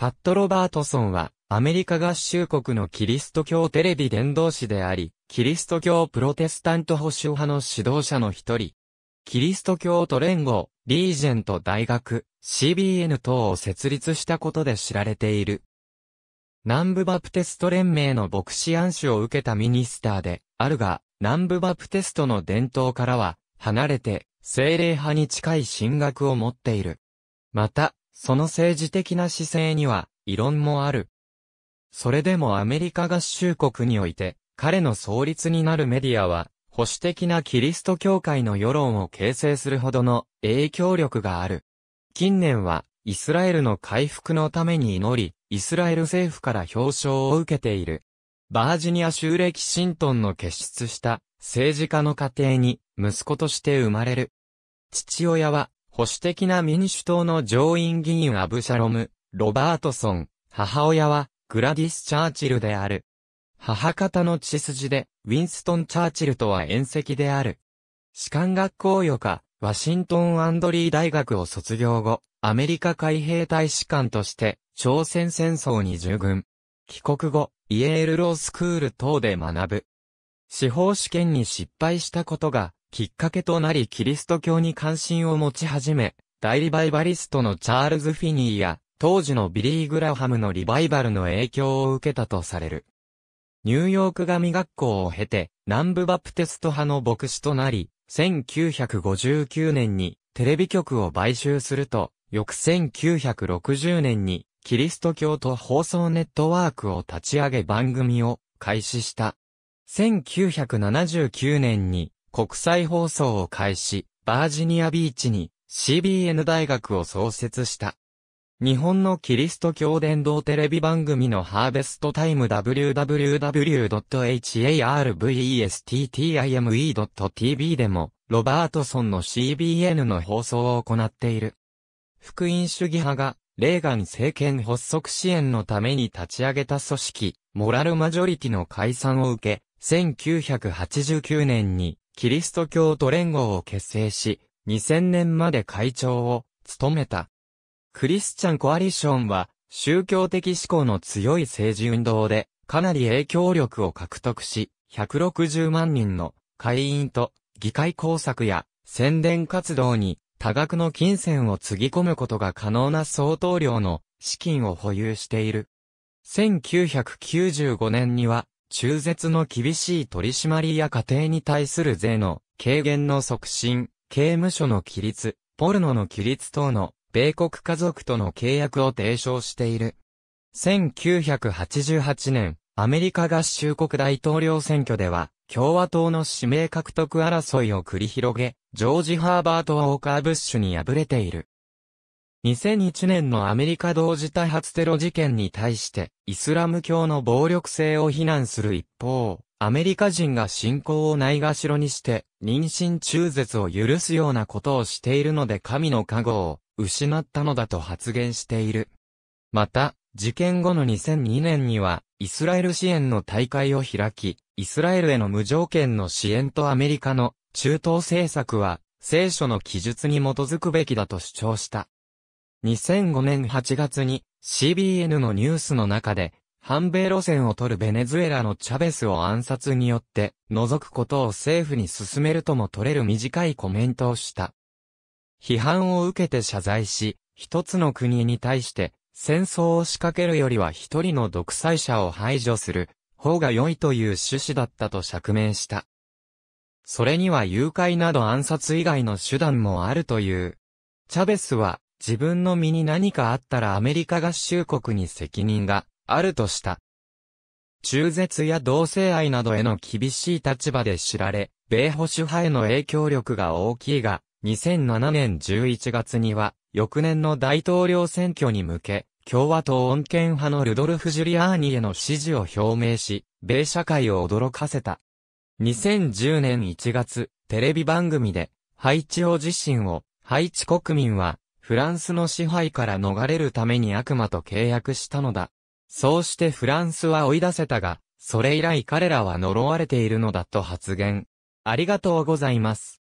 パット・ロバートソンは、アメリカ合衆国のキリスト教テレビ伝道師であり、キリスト教プロテスタント保守派の指導者の一人。キリスト教と連合、リージェント大学、CBN 等を設立したことで知られている。南部バプテスト連盟の牧師暗視を受けたミニスターで、あるが、南部バプテストの伝統からは、離れて、精霊派に近い進学を持っている。また、その政治的な姿勢には、異論もある。それでもアメリカ合衆国において、彼の創立になるメディアは、保守的なキリスト教会の世論を形成するほどの影響力がある。近年は、イスラエルの回復のために祈り、イスラエル政府から表彰を受けている。バージニア州歴シントンの結出した政治家の家庭に息子として生まれる。父親は保守的な民主党の上院議員アブシャロム、ロバートソン、母親は、グラディス・チャーチルである。母方の血筋で、ウィンストン・チャーチルとは遠戚である。士官学校予科、ワシントン・アンドリー大学を卒業後、アメリカ海兵隊士官として、朝鮮戦争に従軍。帰国後、イエールロースクール等で学ぶ。司法試験に失敗したことが、きっかけとなりキリスト教に関心を持ち始め、大リバイバリストのチャールズ・フィニーや、当時のビリー・グラハムのリバイバルの影響を受けたとされる。ニューヨーク神学校を経て、南部バプテスト派の牧師となり、1959年にテレビ局を買収すると、翌1960年にキリスト教と放送ネットワークを立ち上げ番組を開始した。1979年に国際放送を開始、バージニアビーチに CBN 大学を創設した。日本のキリスト教伝道テレビ番組のハーベストタイム www.harvestime.tv でも、ロバートソンの CBN の放送を行っている。福音主義派が、レーガン政権発足支援のために立ち上げた組織、モラルマジョリティの解散を受け、1989年にキリスト教徒連合を結成し、2000年まで会長を務めた。クリスチャンコアリションは、宗教的思考の強い政治運動で、かなり影響力を獲得し、160万人の会員と議会工作や宣伝活動に多額の金銭をつぎ込むことが可能な相当量の資金を保有している。1995年には中絶の厳しい取締りや家庭に対する税の軽減の促進、刑務所の規律、ポルノの規律等の米国家族との契約を提唱している。1988年、アメリカ合衆国大統領選挙では、共和党の指名獲得争いを繰り広げ、ジョージ・ハーバート・ウォーカー・ブッシュに敗れている。2001年のアメリカ同時多発テロ事件に対して、イスラム教の暴力性を非難する一方、アメリカ人が信仰をないがしろにして、妊娠中絶を許すようなことをしているので神の加護を失ったのだと発言している。また、事件後の2002年には、イスラエル支援の大会を開き、イスラエルへの無条件の支援とアメリカの中東政策は、聖書の記述に基づくべきだと主張した。2005年8月に CBN のニュースの中で、反米路線を取るベネズエラのチャベスを暗殺によって除くことを政府に進めるとも取れる短いコメントをした。批判を受けて謝罪し、一つの国に対して戦争を仕掛けるよりは一人の独裁者を排除する方が良いという趣旨だったと釈明した。それには誘拐など暗殺以外の手段もあるという。チャベスは自分の身に何かあったらアメリカ合衆国に責任があるとした。中絶や同性愛などへの厳しい立場で知られ、米保守派への影響力が大きいが、2007年11月には、翌年の大統領選挙に向け、共和党穏健派のルドルフ・ジュリアーニへの支持を表明し、米社会を驚かせた。2010年1月、テレビ番組で、ハイチ王自身を、ハイチ国民は、フランスの支配から逃れるために悪魔と契約したのだ。そうしてフランスは追い出せたが、それ以来彼らは呪われているのだと発言。ありがとうございます。